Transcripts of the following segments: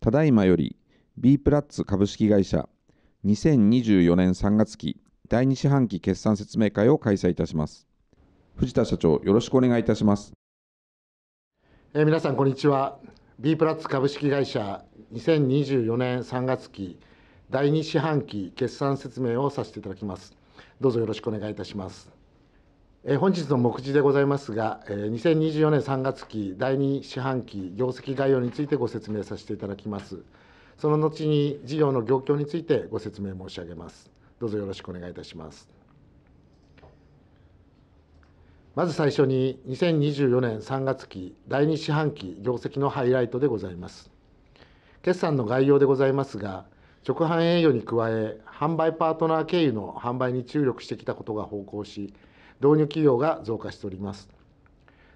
ただいまより B プラッツ株式会社2024年3月期第二四半期決算説明会を開催いたします。藤田社長、よろしくお願いいたします。えー、皆さん、こんにちは。B プラッツ株式会社2024年3月期第二四半期決算説明をさせていただきます。どうぞよろしくお願いいたします。本日の目次でございますが、2024年3月期第2四半期業績概要についてご説明させていただきます。その後に事業の業況についてご説明申し上げます。どうぞよろしくお願いいたします。まず最初に、2024年3月期第2四半期業績のハイライトでございます。決算の概要でございますが、直販営業に加え、販売パートナー経由の販売に注力してきたことが方向し、導入企業が増加しております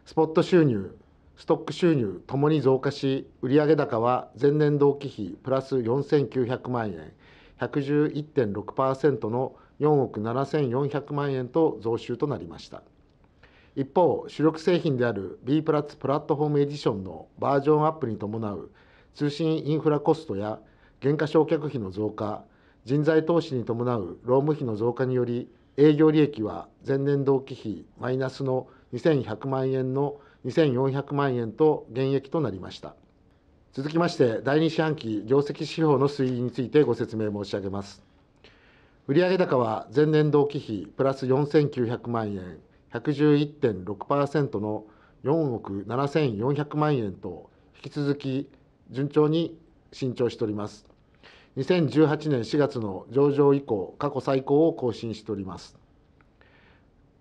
スポット収入ストック収入ともに増加し売上高は前年同期比プラス4900万円111.6%の4億7400万円と増収となりました一方主力製品である B プラスプラットフォームエディションのバージョンアップに伴う通信インフラコストや減価償却費の増加人材投資に伴う労務費の増加により営業利益は前年同期比マイナスの2100万円の2400万円と減益となりました続きまして第二四半期業績指標の推移についてご説明申し上げます売上高は前年同期比プラス4900万円111.6%の4億7400万円と引き続き順調に伸長しております2018年4月の上場以降過去最高を更新しております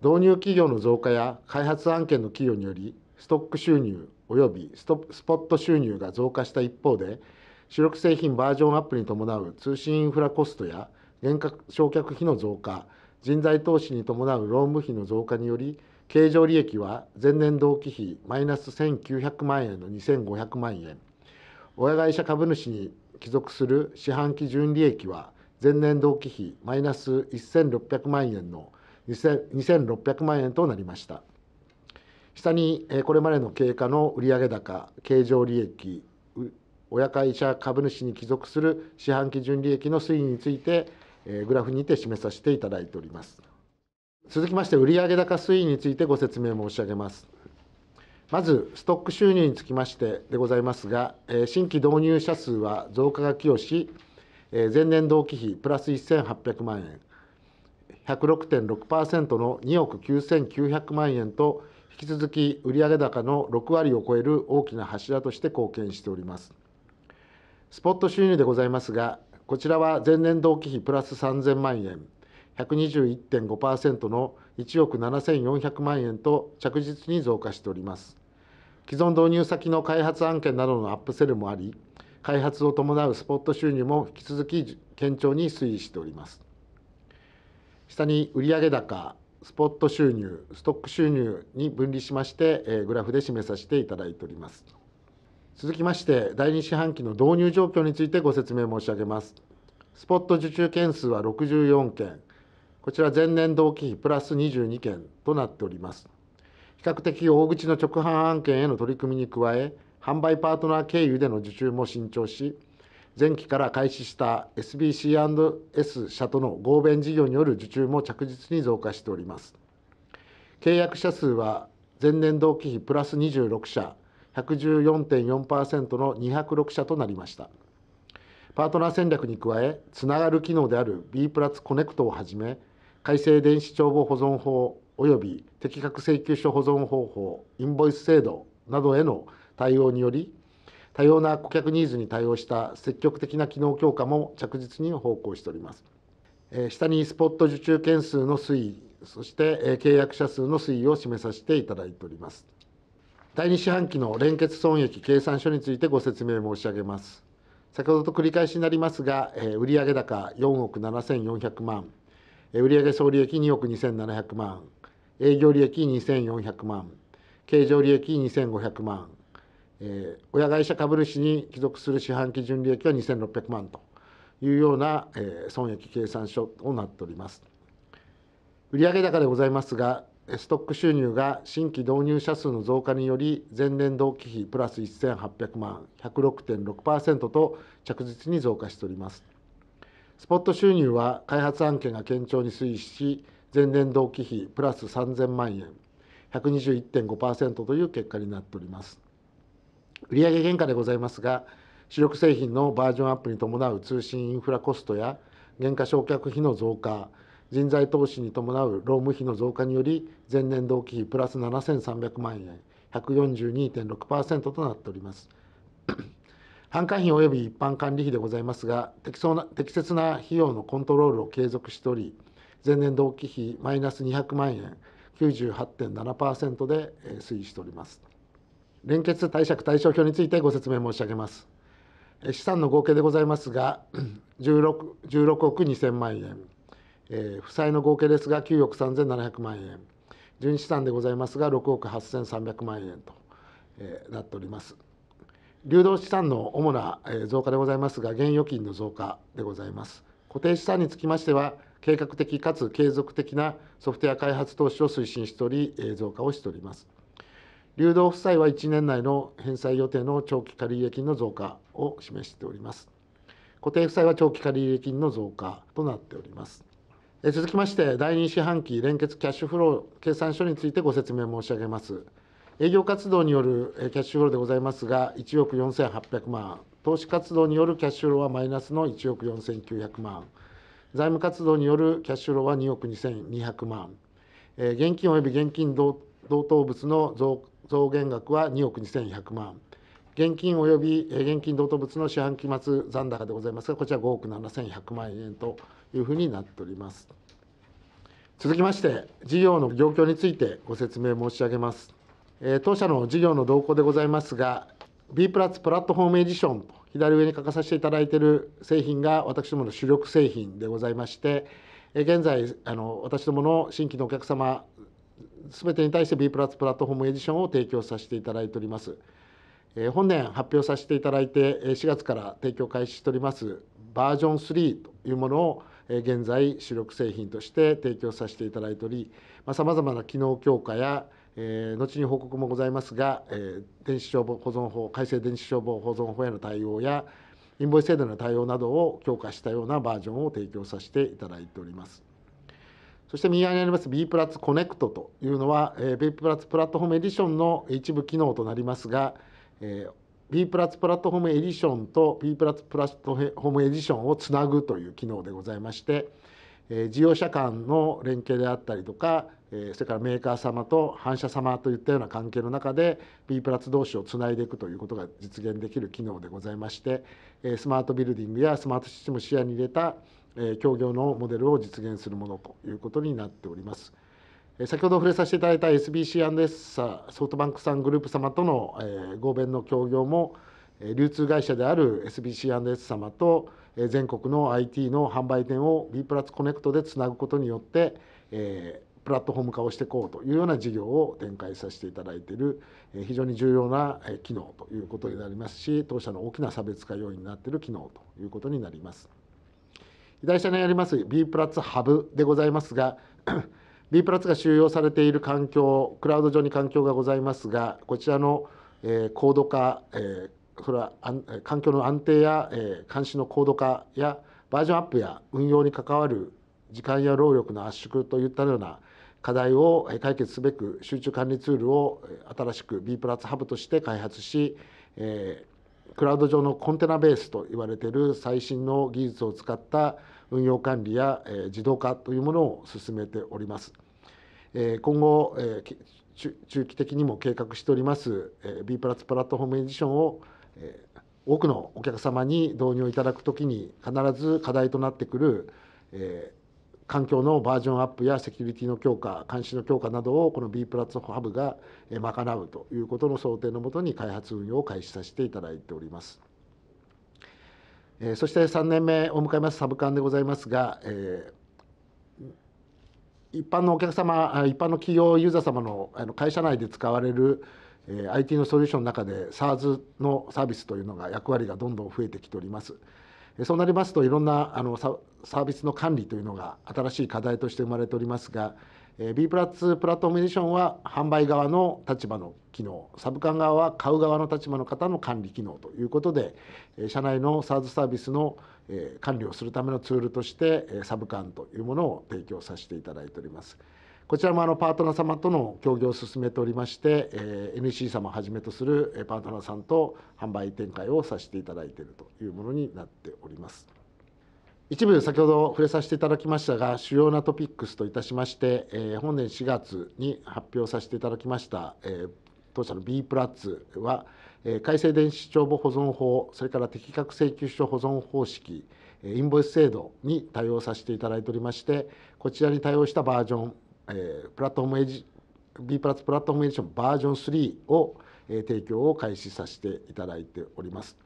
導入企業の増加や開発案件の企業によりストック収入及びストスポット収入が増加した一方で主力製品バージョンアップに伴う通信インフラコストや減価償却費の増加人材投資に伴う労務費の増加により経常利益は前年同期比マイナス1900万円の2500万円親会社株主に帰属する四半期純利益は前年同期比マイナス1600万円の2600万円となりました下にこれまでの経過の売上高経常利益親会社株主に帰属する四半期純利益の推移についてグラフにて示させていただいております続きまして売上高推移についてご説明申し上げますまず、ストック収入につきましてでございますが、新規導入者数は増加が寄与し、前年同期比プラス1800万円、106.6%の2億9900万円と、引き続き売上高の6割を超える大きな柱として貢献しております。スポット収入でございますが、こちらは前年同期比プラス3000万円、121.5%の1億7400万円と着実に増加しております。既存導入先の開発案件などのアップセルもあり開発を伴うスポット収入も引き続き堅調に推移しております下に売上高スポット収入ストック収入に分離しましてグラフで示させていただいております続きまして第2四半期の導入状況についてご説明申し上げますスポット受注件数は64件こちら前年同期比プラス22件となっております比較的大口の直販案件への取り組みに加え、販売パートナー経由での受注も伸長し、前期から開始した SBC&S 社との合弁事業による受注も着実に増加しております。契約者数は前年同期比プラス26社、114.4%の206社となりました。パートナー戦略に加え、つながる機能である B プラスコネクトをはじめ、改正電子帳簿保存法、及び適格請求書保存方法インボイス制度などへの対応により多様な顧客ニーズに対応した積極的な機能強化も着実に方向しております。え下にスポット受注件数の推移そして、え契約者数の推移を示させていただいております第2四半期の連結損益計算書についてご説明申し上げます先ほどと繰り返しになりますが、え売上高4億7400万売上総利益2億2700万営業利益2400万経常利益2500万、えー、親会社株主に帰属する四半期純利益は2600万というような、えー、損益計算書となっております売上高でございますがストック収入が新規導入者数の増加により前年同期比プラス1800万106.6%と着実に増加しておりますスポット収入は開発案件が堅調に推移し前年同期比プラス3000万円121.5%という結果になっております売上原価でございますが主力製品のバージョンアップに伴う通信インフラコストや原価償却費の増加人材投資に伴う労務費の増加により前年同期比プラス7300万円142.6%となっております 販管費及び一般管理費でございますが適な適切な費用のコントロールを継続しており前年同期比マイナス200万円98.7%で推移しております連結貸借対照表についてご説明申し上げます資産の合計でございますが 16, 16 億2000万円、えー、負債の合計ですが9億3700万円純資産でございますが6億8300万円と、えー、なっております流動資産の主な増加でございますが現預金の増加でございます固定資産につきましては計画的かつ継続的なソフトウェア開発投資を推進しており、増加をしております。流動負債は1年内の返済予定の長期借入金の増加を示しております。固定負債は長期借入金の増加となっております。続きまして、第2四半期連結キャッシュフロー計算書についてご説明申し上げます。営業活動によるキャッシュフローでございますが、1億4800万、投資活動によるキャッシュフローはマイナスの1億4900万、財務活動によるキャッシュローは2億2200万、えー、現金及び現金同等物の増増減額は2億2100万現金及び現金同等物の四半期末残高でございますがこちら5億7100万円というふうになっております続きまして事業の状況についてご説明申し上げます、えー、当社の事業の動向でございますが B プラスプラットフォームエディション左上に書かさせていただいている製品が私どもの主力製品でございまして現在あの私どもの新規のお客様全てに対して B プラスプラットフォームエディションを提供させていただいております。本年発表させていただいて4月から提供開始しておりますバージョン3というものを現在主力製品として提供させていただいておりさまざ、まな機能強化やえー、後に報告もございますが、えー、電子消防保存法改正電子消防保存法への対応やインボイス制度への対応などを強化したようなバージョンを提供させていただいております。そして右側にあります B プラスコネクトというのは、えー、B プラスプラットフォームエディションの一部機能となりますが、えー、B プラスプラットフォームエディションと B プラスプラットフォームエディションをつなぐという機能でございまして、事業者間の連携であったりとかそれからメーカー様と反社様といったような関係の中で B プラス同士をつないでいくということが実現できる機能でございましてスマートビルディングやスマートシステムを視野に入れた協業のモデルを実現するものということになっております。先ほど触れさせていただいた SBC&S ソフトバンクさんグループ様との合弁の協業も流通会社である SBC&S 様と全国の IT の販売店を B プラスコネクトでつなぐことによって、えー、プラットフォーム化をしていこうというような事業を展開させていただいているえ非常に重要な機能ということになりますし当社の大きな差別化要因になっている機能ということになります。左下にあります B プラスハブでございますが B プラスが収容されている環境クラウド上に環境がございますがこちらのえ高度化えそれは環境の安定や、え監視の高度化やバージョンアップや運用に関わる時間や労力の圧縮といったような課題を解決すべく集中管理ツールを新しく B プラスハブとして開発し、えクラウド上のコンテナベースと言われている最新の技術を使った運用管理や、え自動化というものを進めております。え今後、え中期的にも計画しております、え B プラスプラットフォームエディションをえ多くのお客様に導入いただくときに必ず課題となってくる、えー、環境のバージョンアップやセキュリティの強化監視の強化などをこの B プラットフォーブが賄うということの想定のもとに開発運用を開始させていただいております。えー、そして3年目を迎えますサブカンでございますが、えー、一般のお客様一般の企業ユーザー様のあの会社内で使われるえ IT のソリューションの中で SARS のサービスというのが役割がどんどん増えてきております。そうなりますといろんなあのサービスの管理というのが新しい課題として生まれておりますが B プラスプラットフォームディションは販売側の立場の機能サブカン側は買う側の立場の方の管理機能ということで社内の SARS サービスの管理をするためのツールとしてサブカンというものを提供させていただいております。こちらもあのパートナー様との協業を進めておりまして、えー、NEC 様をはじめとするパートナーさんと販売展開をさせていただいているというものになっております。一部先ほど触れさせていただきましたが主要なトピックスといたしまして、えー、本年4月に発表させていただきました、えー、当社の B プラッツは、えー、改正電子帳簿保存法それから適格請求書保存方式インボイス制度に対応させていただいておりましてこちらに対応したバージョンえー、プラットフォームエジ B プラスプラットフォームエディションバージョン3を、えー、提供を開始させていただいております。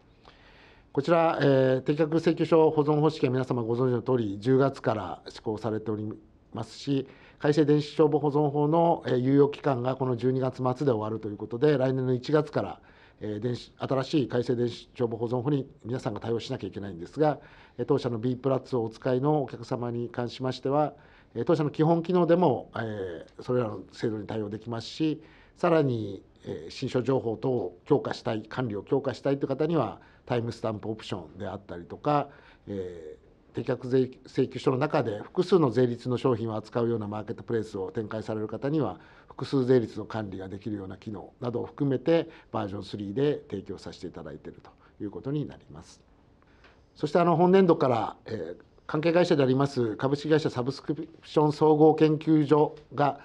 こちら、えー、定額請求書保存方式は皆様ご存知の通り10月から施行されておりますし改正電子帳簿保存法の、えー、猶予期間がこの12月末で終わるということで来年の1月から、えー、電子新しい改正電子帳簿保存法に皆さんが対応しなきゃいけないんですが当社の B プラスをお使いのお客様に関しましては当社の基本機能でもそれらの制度に対応できますしさらに新書情報等を強化したい管理を強化したいという方にはタイムスタンプオプションであったりとか定額税請求書の中で複数の税率の商品を扱うようなマーケットプレイスを展開される方には複数税率の管理ができるような機能などを含めてバージョン3で提供させていただいているということになります。そしてあの本年度から、えー関係会社であります株式会社サブスクリプション総合研究所が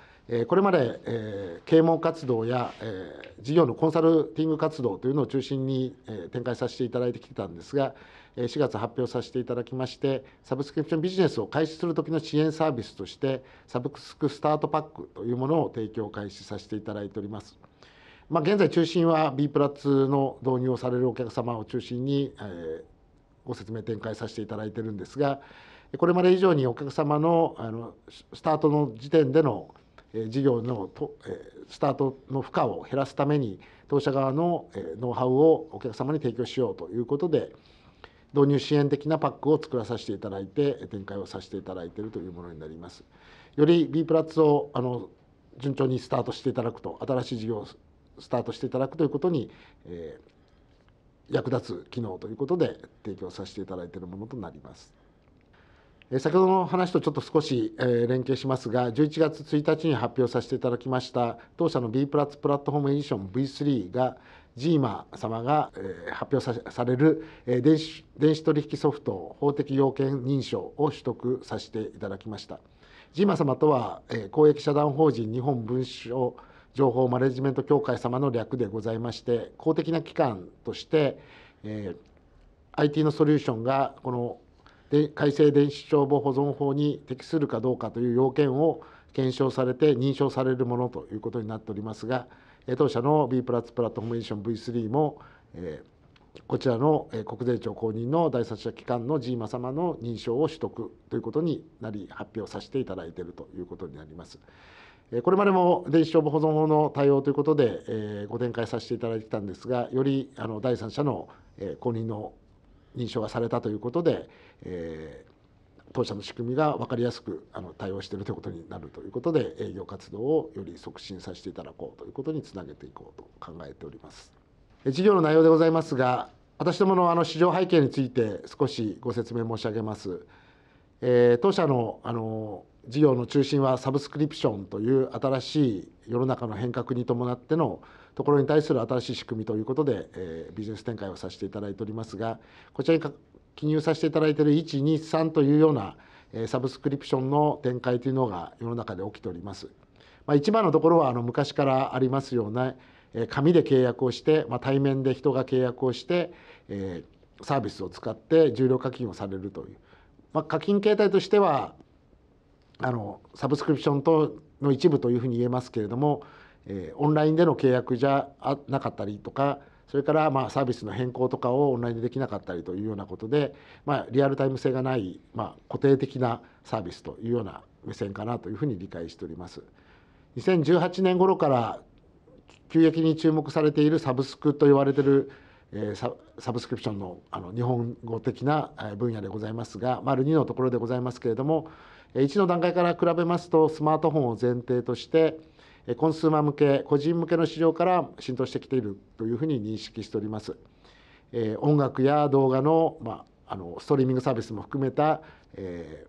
これまで、え啓蒙活動や、え事業のコンサルティング活動というのを中心に、え展開させていただいてきてたんですが、え4月発表させていただきましてサブスクリプションビジネスを開始する時の支援サービスとしてサブスクスタートパックというものを提供開始させていただいております。まあ、現在中心は B プラツの導入をされるお客様を中心に、えご説明展開させていただいてるんですがこれまで以上にお客様のあのスタートの時点での事業のとスタートの負荷を減らすために当社側のノウハウをお客様に提供しようということで導入支援的なパックを作らさせていただいて展開をさせていただいているというものになります。より B プラツをあの順調にスタートしていただくと新しい事業をスタートしていただくということに、えー、役立つ機能ということで提供させていただいているものとなります。先ほどの話とちょっと少し連携しますが11月1日に発表させていただきました当社の B プラスプラットフォームエディション V3 が GMA 様が発表される電子電子取引ソフト法的要件認証を取得させていただきました GMA 様とは公益社団法人日本文書情報マネジメント協会様の略でございまして公的な機関として、えー、IT のソリューションがこので改正電子帳簿保存法に適するかどうかという要件を検証されて認証されるものということになっておりますが当社の B プラスプラットフォーメーション V3 も、えー、こちらの国税庁公認の第三者機関の GMA 様の認証を取得ということになり発表させていただいているということになります。これまでも電子帳簿保存法の対応ということで、えご展開させていただいてきたんですがよりあの第三者の、え公認の認証がされたということで、え当社の仕組みが分かりやすくあの対応しているということになるということで営業活動をより促進させていただこうということにつなげていこうと考えております。事業の内容でございますが私どものあの市場背景について少しご説明申し上げます。えー、当社のあの事業の中心はサブスクリプションという新しい世の中の変革に伴ってのところに対する新しい仕組みということで、えー、ビジネス展開をさせていただいておりますがこちらに記入させていただいている123というような、えサブスクリプションの展開というのが世の中で起きております。まあ、一番のところはあの昔からありますような、え紙で契約をして、まあ、対面で人が契約をして、えー、サービスを使って重量課金をされるという、まあ、課金形態としてはあのサブスクリプションとの一部というふうに言えますけれども、えー、オンラインでの契約じゃなかったりとかそれからまあサービスの変更とかをオンラインでできなかったりというようなことで、まあ、リアルタイム性がない、まあ、固定的なサービスというような目線かなというふうに理解しております。2018年頃から急激に注目されているサブスクと言われているサブスクリプションのあの日本語的な分野でございますが丸2のところでございますけれども1の段階から比べますとスマートフォンを前提としてコンスーマー向け個人向けの市場から浸透してきているというふうに認識しております。え音楽や動画の,、まあ、あのストリーミングサービスも含めた、え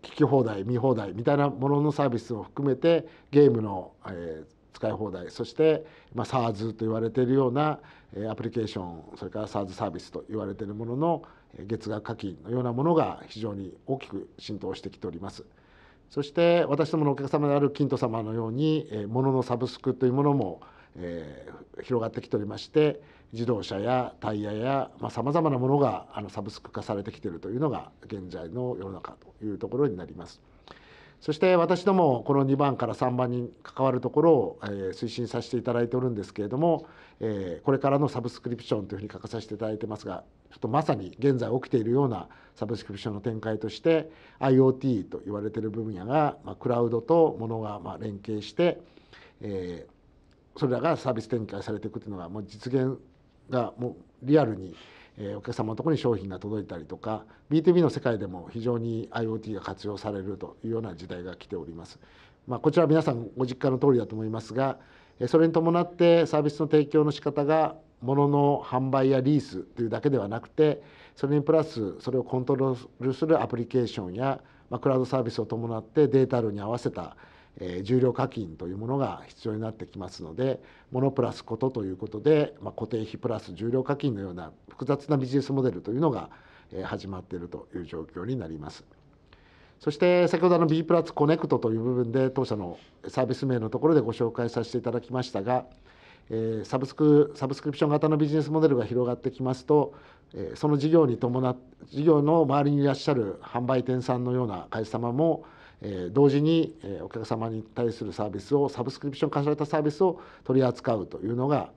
ー、聞き放題見放題みたいなもののサービスも含めてゲームの、えー、使い放題そして、まあ、SARS と言われているような、えアプリケーションそれから SARS サービスと言われているものの、月額課金のようなものが非常に大きく浸透してきております。そして私どものお客様である金ト様のように、え物のサブスクというものも、え広がってきておりまして自動車やタイヤやさまざ、まなものがあのサブスク化されてきているというのが現在の世の中というところになります。そして私どもこの2番から3番に関わるところを、え推進させていただいておるんですけれども、えこれからのサブスクリプションというふうに書かさせていただいてますがちょっとまさに現在起きているようなサブスクリプションの展開として IoT と言われている分野が、まクラウドとものがま連携して、えそれらがサービス展開されていくというのがもう実現がもうリアルにえお客様のところに商品が届いたりとか B2B の世界でも非常に IoT が活用されるというような時代が来ております。まあ、こちら皆さんご実家の通りだと思いますがそれに伴ってサービスの提供の仕方が物の販売やリースというだけではなくてそれにプラスそれをコントロールするアプリケーションや、まクラウドサービスを伴ってデータ量に合わせたえ重量課金というものが必要になってきますのでモノプラスことということで、まあ、固定費プラス重量課金のような複雑なビジネスモデルというのが、え始まっているという状況になります。そして先ほどの B プラスコネクトという部分で当社のサービス名のところでご紹介させていただきましたが、えサブスクサブスクリプション型のビジネスモデルが広がってきますと、えその事業に伴事業の周りにいらっしゃる販売店さんのような会社様も、え同時に、えお客様に対するサービスをサブスクリプション化されたサービスを取り扱うというのが、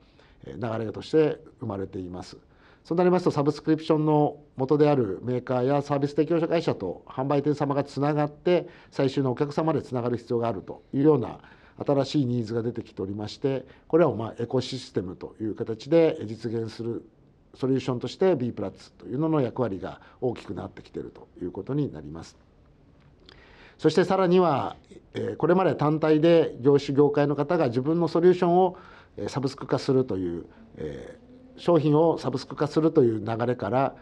え流れとして生まれています。そうなりますとサブスクリプションの元であるメーカーやサービス提供者会社と販売店様がつながって最終のお客様でつながる必要があるというような新しいニーズが出てきておりましてこれをまエコシステムという形で実現するソリューションとして B プラッツというのの役割が大きくなってきているということになります。そしてさらにはこれまで単体で業種業界の方が自分のソリューションをサブスク化するという商品をサブスク化するという流れから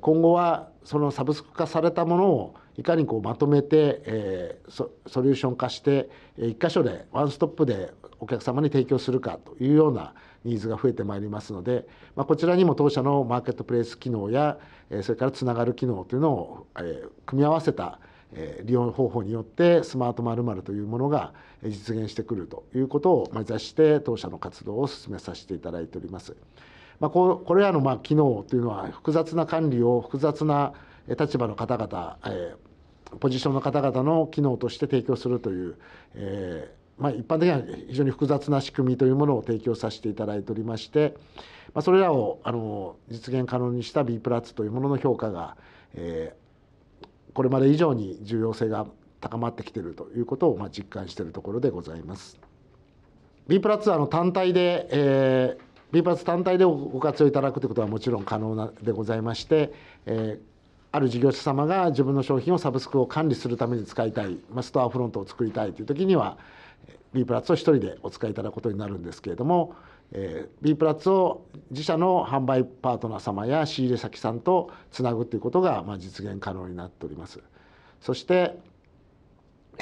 今後はそのサブスク化されたものをいかにこうまとめてソリューション化して一箇所でワンストップでお客様に提供するかというようなニーズが増えてまいりますので、まあ、こちらにも当社のマーケットプレイス機能やそれからつながる機能というのを組み合わせた利用方法によってスマートまるというものが実現してくるということを目指して当社の活動を進めさせていただいております。まあ、これらのまあ機能というのは複雑な管理を複雑な立場の方々、えー、ポジションの方々の機能として提供するという、えーまあ、一般的には非常に複雑な仕組みというものを提供させていただいておりまして、まあ、それらをあの実現可能にした B プラスというものの評価が、えー、これまで以上に重要性が高まってきているということをまあ実感しているところでございます。B プラスあの単体で、えー B ス単体でご活用いただくということはもちろん可能でございまして、えー、ある事業者様が自分の商品をサブスクを管理するために使いたい、まあ、ストアフロントを作りたいという時には B プラスを1人でお使いいただくことになるんですけれどもえー、B プラッツを自社の販売パートナー様や仕入れ先さんとつなぐということが、まあ、実現可能になっております。そして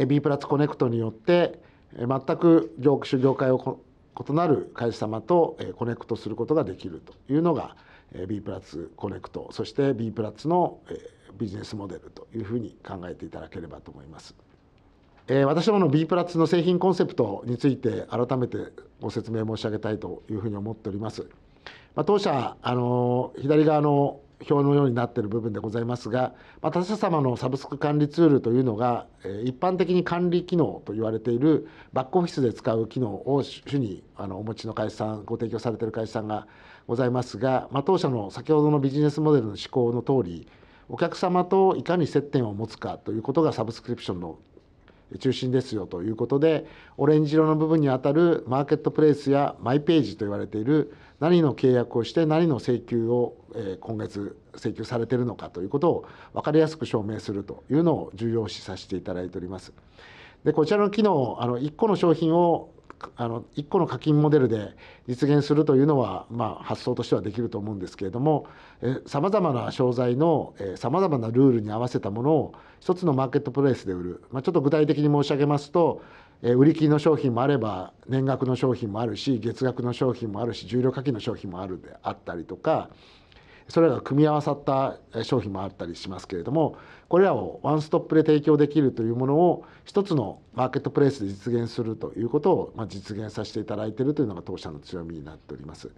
B プラッツコネクトによって全く業種業界を異なる会社様とコネクトすることができるというのが B プラツコネクトそして B プラツのビジネスモデルというふうに考えていただければと思います。えー、私どもの B プラスの製品コンセプトについて改めてご説明申し上げたいというふうに思っております。まあ、当社あの左側の表のようになっている部分でございますが、まあ、他社様のサブスク管理ツールというのが、え一般的に管理機能と言われているバックオフィスで使う機能を主にあのお持ちの会社さんご提供されている会社さんがございますが、まあ、当社の先ほどのビジネスモデルの思考の通りお客様といかに接点を持つかということがサブスクリプションの中心ですよということでオレンジ色の部分にあたるマーケットプレイスやマイページと言われている何の契約をして何の請求を今月請求されているのかということを分かりやすく証明するというのを重要視させていただいております。でこちらの機能あの1個の商品をあの1個の課金モデルで実現するというのは、まあ、発想としてはできると思うんですけれどもさまざまな商材のさまざまなルールに合わせたものを一つのマーケットプレイスで売る、まあ、ちょっと具体的に申し上げますと売り切りの商品もあれば年額の商品もあるし月額の商品もあるし重量課金の商品もあるであったりとかそれらが組み合わさった商品もあったりしますけれどもこれらをワンストップで提供できるというものを一つのマーケットプレイスで実現するということを実現させていただいているというのが当社の強みになっております。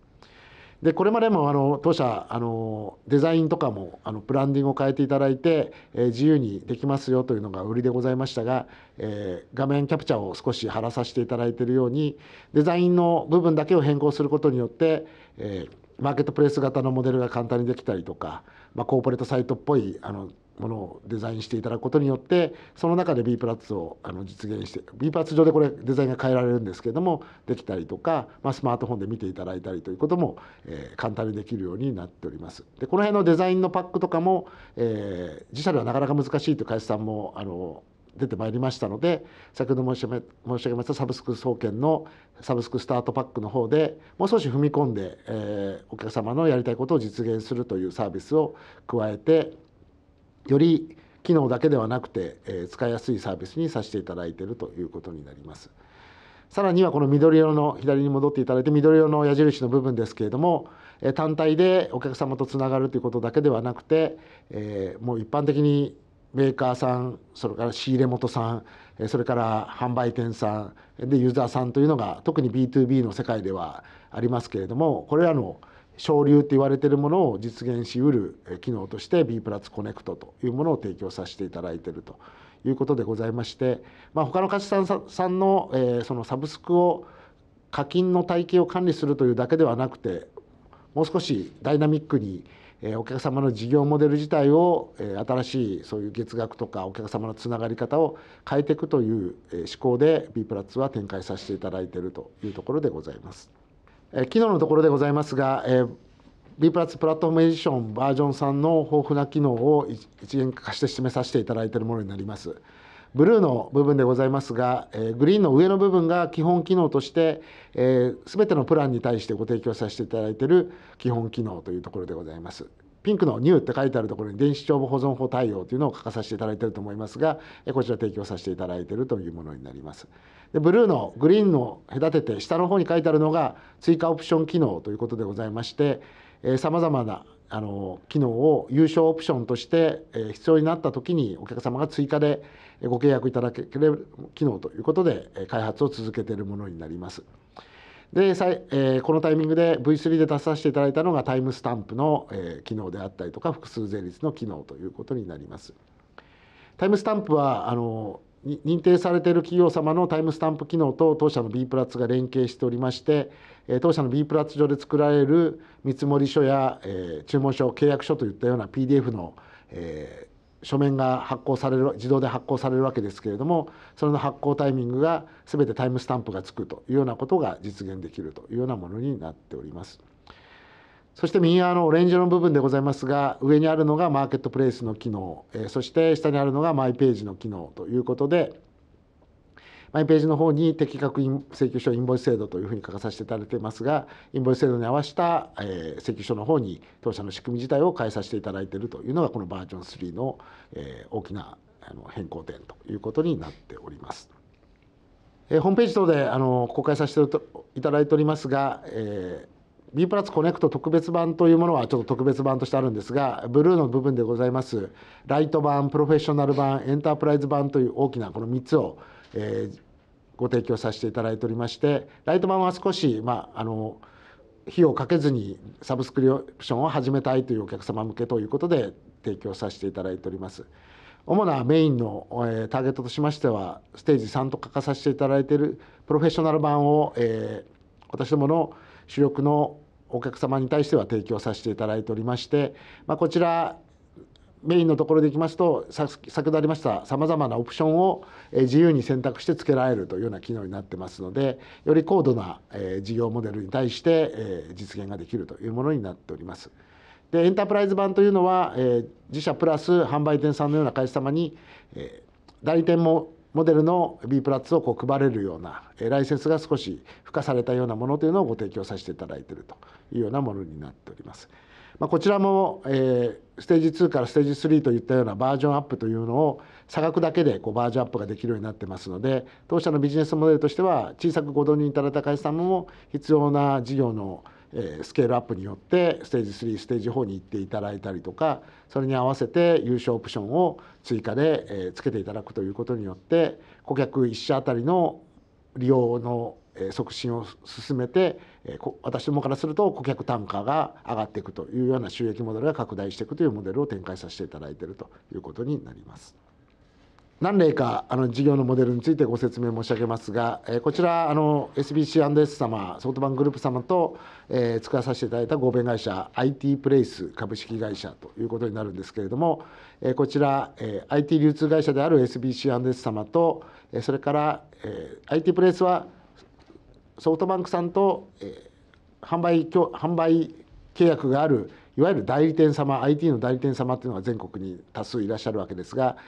でこれまでもあの当社あのデザインとかもあのブランディングを変えていただいて、えー、自由にできますよというのが売りでございましたが、えー、画面キャプチャーを少し貼らさせていただいているようにデザインの部分だけを変更することによって、えー、マーケットプレイス型のモデルが簡単にできたりとか、まあ、コーポレートサイトっぽいあのものをデザインしていただくことによってその中で B プラッツをあの実現して B プラッツ上でこれデザインが変えられるんですけれどもできたりとか、まあ、スマートフォンで見ていただいたりということも、えー、簡単にできるようになっております。でこの辺のデザインのパックとかも、えー、自社ではなかなか難しいという会社さんもあの出てまいりましたので先ほど申し上げましたサブスク総研のサブスクスタートパックの方でもう少し踏み込んで、えー、お客様のやりたいことを実現するというサービスを加えてより機能だけではなくて、えー、使いやすいサービスにさせていただいているということになります。さらにはこの緑色の左に戻っていただいて緑色の矢印の部分ですけれども単体でお客様とつながるということだけではなくて、えもう一般的にメーカーさんそれから仕入れ元さんそれから販売店さんでユーザーさんというのが特に B2B の世界ではありますけれどもこれらの省流と言われているものを実現しうる機能として B プラスコネクトというものを提供させていただいているということでございまして、まあ、他の貸しさんさんの,、そのサブスクを課金の体系を管理するというだけではなくてもう少しダイナミックに、えお客様の事業モデル自体を、え新しいそういう月額とかお客様のつながり方を変えていくという、え思考で B プラッツは展開させていただいているというところでございます。え昨日のところでございますが、え B プラッツプラットフォームエディションバージョン3の豊富な機能を一元化して示させていただいているものになります。ブルーの部分でございますが、えー、グリーンの上の部分が基本機能として、えー、全てのプランに対してご提供させていただいている基本機能というところでございます。ピンクの「ニュー」って書いてあるところに電子帳簿保存法対応というのを書かさせていただいていると思いますがえこちら提供させていただいているというものになります。でブルーのグリーンの隔てて下の方に書いてあるのが追加オプション機能ということでございましてさまざまなあの機能を優勝オプションとして、えー、必要になった時にお客様が追加でご契約いただける機能ということで開発を続けているものになります。で、えー、このタイミングで V3 で出させていただいたのがタイムスタンプの、えー、機能であったりとか複数税率の機能ということになります。タイムスタンプはあの認定されている企業様のタイムスタンプ機能と当社の B プラスが連携しておりまして当社の B プラス上で作られる見積書や注文書契約書といったような PDF の書面が発行される自動で発行されるわけですけれどもそれの発行タイミングが全てタイムスタンプがつくというようなことが実現できるというようなものになっております。そして右側のオレンジの部分でございますが上にあるのがマーケットプレイスの機能、えそして下にあるのがマイページの機能ということでマイページの方に適格請求書インボイス制度というふうに書かさせていただいていますがインボイス制度に合わせた、え請求書の方に当社の仕組み自体を変えさせていただいているというのがこのバージョン3の、え大きなあの変更点ということになっております。えホームページ等であの公開させていただいておりますが、えー B プラスコネクト特別版というものはちょっと特別版としてあるんですが、ブルーの部分でございます、ライト版、プロフェッショナル版、エンタープライズ版という大きなこの3つを、えー、ご提供させていただいておりまして、ライト版は少し、まあ、あの費用かけずにサブスクリプションを始めたいというお客様向けということで提供させていただいております。主なメインの、えターゲットとしましては、ステージ3と書かさせていただいているプロフェッショナル版を、えー、私どもの主力のお客様に対しては提供させていただいておりまして、まあ、こちらメインのところでいきますと先ほどありましたさまざまなオプションを自由に選択して付けられるというような機能になってますのでより高度な事業モデルに対して実現ができるというものになっております。でエンタープライズ版というのは自社プラス販売店さんのような会社様に代理店もモデルの B プラッツをこう配れるようなえライセンスが少し付加されたようなものというのをご提供させていただいているというようなものになっております。まあ、こちらも、えー、ステージ2からステージ3といったようなバージョンアップというのを差額だけでこうバージョンアップができるようになってますので当社のビジネスモデルとしては小さくご導入いただいた会社さんも必要な事業のえスケールアップによってステージ3ステージ4に行っていただいたりとかそれに合わせて優勝オプションを追加で、えつけていただくということによって顧客1社あたりの利用の促進を進めて私どもからすると顧客単価が上がっていくというような収益モデルが拡大していくというモデルを展開させていただいているということになります。何例かあの事業のモデルについてご説明申し上げますが、えー、こちらあの SBC&S 様ソフトバンクグループ様と、えー、作らさせていただいた合弁会社 IT プレイス株式会社ということになるんですけれども、えー、こちら、えー、IT 流通会社である SBC&S 様と、えー、それから、えー、IT プレイスはソフトバンクさんと、えー、販売販売契約があるいわゆる代理店様 IT の代理店様というのが全国に多数いらっしゃるわけですが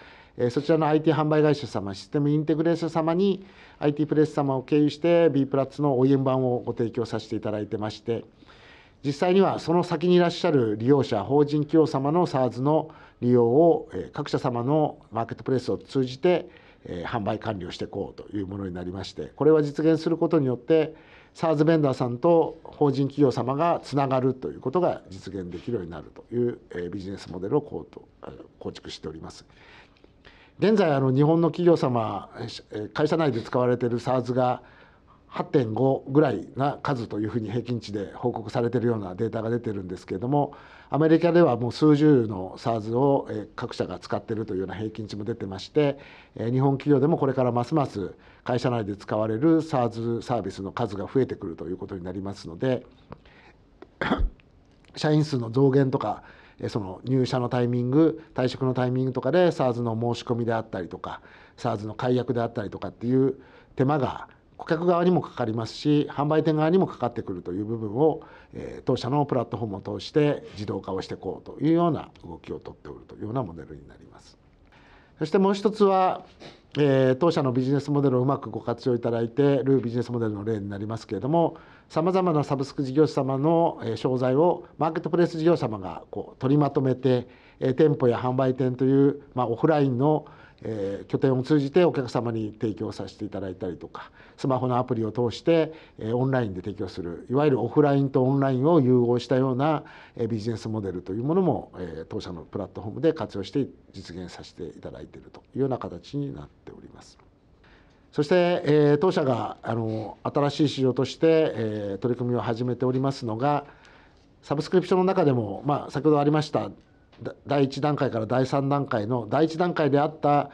そちらの IT 販売会社様、システムインテグレーション様に IT プレス様を経由して B プラッツの OEM 版をご提供させていただいてまして、実際にはその先にいらっしゃる利用者、法人企業様の SARS の利用を各社様のマーケットプレイスを通じて販売管理をしていこうというものになりまして、これは実現することによって、SARS ベンダーさんと法人企業様がつながるということが実現できるようになるというビジネスモデルを構築しております。現在あの日本の企業様会社内で使われている SARS が8.5ぐらいな数というふうに平均値で報告されているようなデータが出てるんですけれどもアメリカではもう数十の SARS を各社が使っているというような平均値も出てまして日本企業でもこれからますます会社内で使われる SARS サービスの数が増えてくるということになりますので社員数の増減とかその入社のタイミング退職のタイミングとかで SARS の申し込みであったりとか SARS の解約であったりとかっていう手間が顧客側にもかかりますし販売店側にもかかってくるという部分を、当社のプラットフォームを通して自動化をしていこうというような動きをとっておるというようなモデルになります。そしてもう一つはえー、当社のビジネスモデルをうまくご活用いただいているビジネスモデルの例になりますけれどもさまざまなサブスク事業者様の商材をマーケットプレイス事業者様がこう取りまとめて店舗や販売店という、まあ、オフラインのえー、拠点を通じてお客様に提供させていただいたりとかスマホのアプリを通して、えー、オンラインで提供するいわゆるオフラインとオンラインを融合したような、えー、ビジネスモデルというものも、えー、当社のプラットフォームで活用して実現させていただいているというような形になっております。そして、えー、当社があの新しい市場として、えー、取り組みを始めておりますのがサブスクリプションの中でも、まあ、先ほどありました第1段階から第3段階の第1段階であった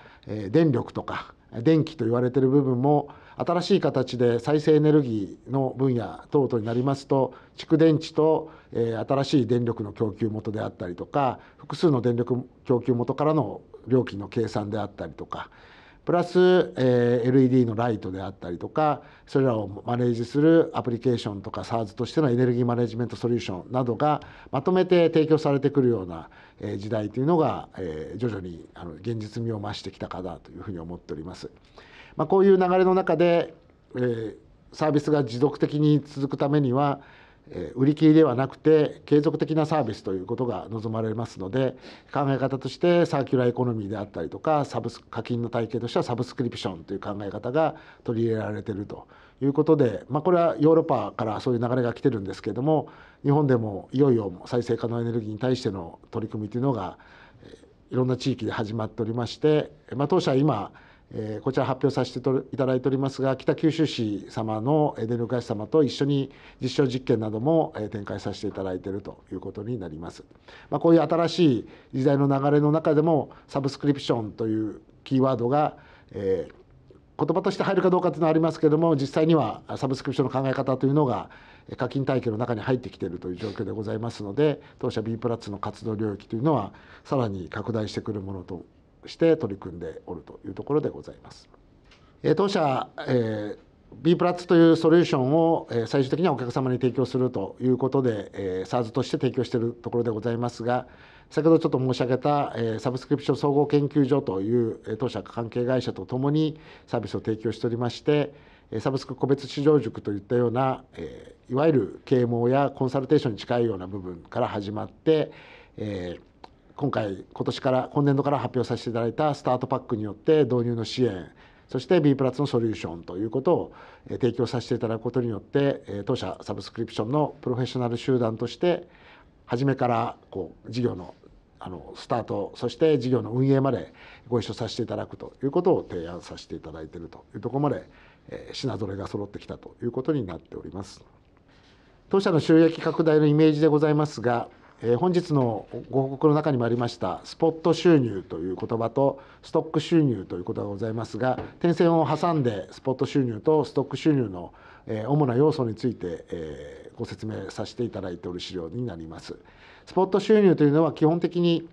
電力とか電気と言われている部分も新しい形で再生エネルギーの分野等々になりますと蓄電池と新しい電力の供給元であったりとか複数の電力供給元からの料金の計算であったりとかプラス、え LED のライトであったりとかそれらをマネージするアプリケーションとか SARS としてのエネルギーマネジメントソリューションなどがまとめて提供されてくるような時代というのが、え徐々にあの現実味を増してきたかなというふうに思っております。まあ、こういう流れの中で、えサービスが持続的に続くためには売り切りではなくて継続的なサービスということが望まれますので考え方としてサーキュラーエコノミーであったりとかサブス課金の体系としてはサブスクリプションという考え方が取り入れられているということで、まあ、これはヨーロッパからそういう流れが来てるんですけれども日本でもいよいよ再生可能エネルギーに対しての取り組みというのがいろんな地域で始まっておりまして、まあ、当社は今えこちら発表させていただいておりますが北九州市様の電力会社様と一緒に実証実験なども展開させていただいているということになります、まあ、こういう新しい時代の流れの中でもサブスクリプションというキーワードが、えー、言葉として入るかどうかというのはありますけれども実際にはサブスクリプションの考え方というのが課金体系の中に入ってきているという状況でございますので当社 B プラツの活動領域というのはさらに拡大してくるものとして取り組んでおるというところでございます。当社、えー B プラッツというソリューションを最終的にはお客様に提供するということで SARS として提供しているところでございますが先ほどちょっと申し上げたサブスクリプション総合研究所という当社関係会社とともにサービスを提供しておりましてサブスク個別市場塾といったようないわゆる啓蒙やコンサルテーションに近いような部分から始まってえ今回今年から今年度から発表させていただいたスタートパックによって導入の支援そして B プラスのソリューションということを提供させていただくことによって当社サブスクリプションのプロフェッショナル集団として初めからこう事業のあのスタートそして事業の運営までご一緒させていただくということを提案させていただいているというところまで品ぞろえが揃ってきたということになっております。当社の収益拡大のイメージでございますがえー、本日のご報告の中にもありましたスポット収入という言葉とストック収入ということがございますが点線を挟んでスポット収入とストック収入の、えー、主な要素について、えー、ご説明させていただいておる資料になります。スポット収入というのは基本的に、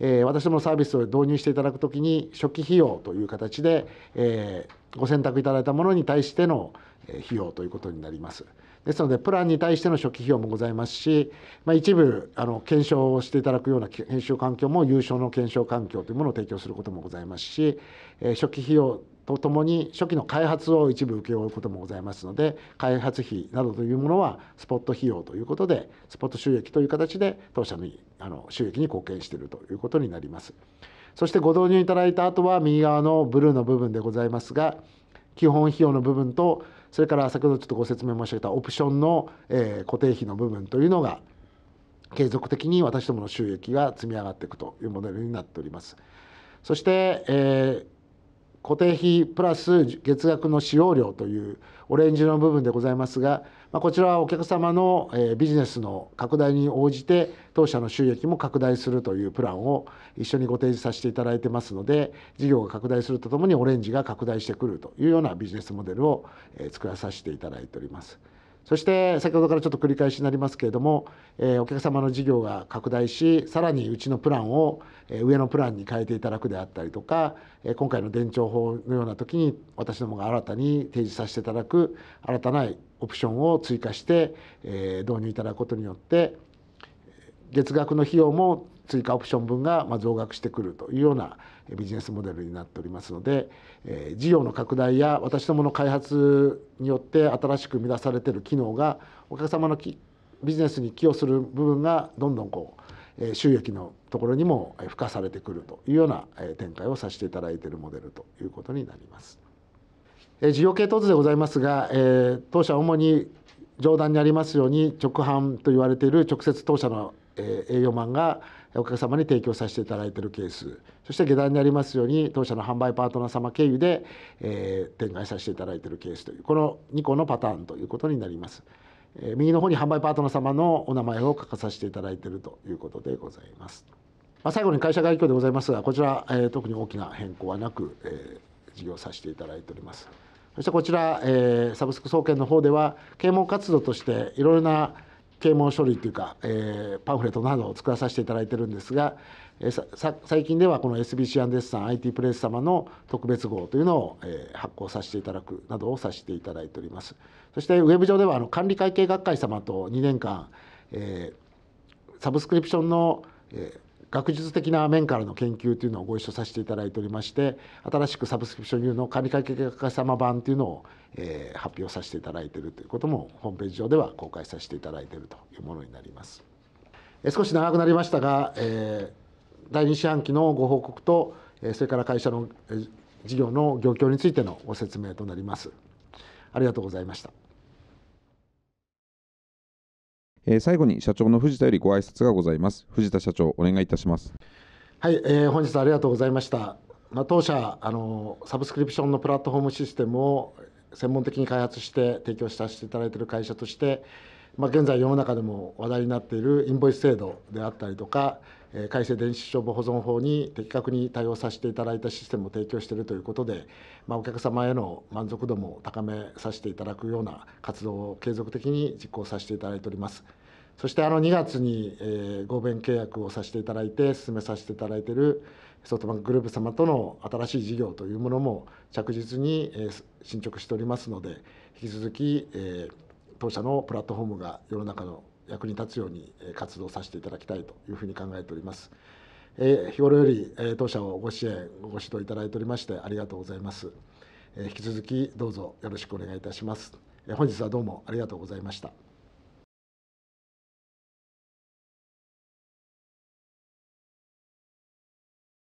え私どものサービスを導入していただくときに初期費用という形で、えご選択いただいたものに対しての、費用ということになります。ですので、プランに対しての初期費用もございますし、まあ、一部あの検証をしていただくような研修環境も有償の検証環境というものを提供することもございますし、初期費用とともに初期の開発を一部請け負うこともございますので開発費などというものはスポット費用ということでスポット収益という形で当社のあの収益に貢献しているということになりますそしてご導入いただいた後は右側のブルーの部分でございますが基本費用の部分とそれから先ほどちょっとご説明申し上げたオプションの、えー、固定費の部分というのが継続的に私どもの収益が積み上がっていくというモデルになっております。そして、えー、固定費プラス月額の使用料というオレンジの部分でございますが、まあ、こちらはお客様の、えー、ビジネスの拡大に応じて当社の収益も拡大するというプランを一緒にご提示させていただいてますので事業が拡大するとともにオレンジが拡大してくるというようなビジネスモデルを、えー、作らさせていただいております。そして先ほどからちょっと繰り返しになりますけれども、えー、お客様の事業が拡大しさらにうちのプランを上のプランに変えていただくであったりとか今回の伝承法のような時に私どもが新たに提示させていただく新たなオプションを追加して導入いただくことによって月額の費用も追加オプション分が増額してくるというようなビジネスモデルになっておりますので事業の拡大や私どもの開発によって新しく生み出されている機能がお客様のビジネスに寄与する部分がどんどんこう収益のところにも付加されてくるというような展開をさせていただいているモデルということになります。事業系統図でございますが、当社は主に上段にありますように直販と言われている直接当社の営業マンがお客様に提供させていただいているケースそして下段にありますように当社の販売パートナー様経由で展開させていただいているケースというこの2個のパターンということになります。え右の方に販売パートナー様のお名前を書かさせていただいているということでございます。まあ、最後に会社概況でございますがこちら、えー、特に大きな変更はなく、えー、事業させていただいております。そしてこちら、えー、サブスク総研の方では啓蒙活動としていろいろな啓蒙書類というか、えー、パンフレットなどを作らさせていただいてるんですが、えー、さ最近ではこの SBC アンデスさん IT プレイス様の特別号というのを、えー、発行させていただくなどをさせていただいております。そしてウェブ上ではあの管理会計学会様と2年間、えー、サブスクリプションの、えー、学術的な面からの研究というのをご一緒させていただいておりまして新しくサブスクリプション U の管理会計学会様版というのを、えー、発表させていただいているということもホームページ上では公開させていただいているというものになります。少し長くなりましたが、えー、第2四半期のご報告とそれから会社の事業の業況についてのご説明となります。ありがとうございました。え最後に社長の藤田よりご挨拶がございます。藤田社長、お願いいたします。はい、えー、本日はありがとうございました。まあ、当社あの、サブスクリプションのプラットフォームシステムを専門的に開発して提供させていただいている会社として、まあ、現在世の中でも話題になっているインボイス制度であったりとか、改正電子帳簿保存法に的確に対応させていただいたシステムを提供しているということで、まあ、お客様への満足度も高めさせていただくような活動を継続的に実行させていただいております。そしてあの2月に、えー、合弁契約をさせていただいて進めさせていただいているソフトバンクグループ様との新しい事業というものも着実に、えー、進捗しておりますので引き続き、えー、当社のプラットフォームが世の中の役に立つように活動させていただきたいというふうに考えております。え日頃より、え当社をご支援、ご指導いただいておりましてありがとうございます。え引き続きどうぞよろしくお願いいたします。え本日はどうもありがとうございました。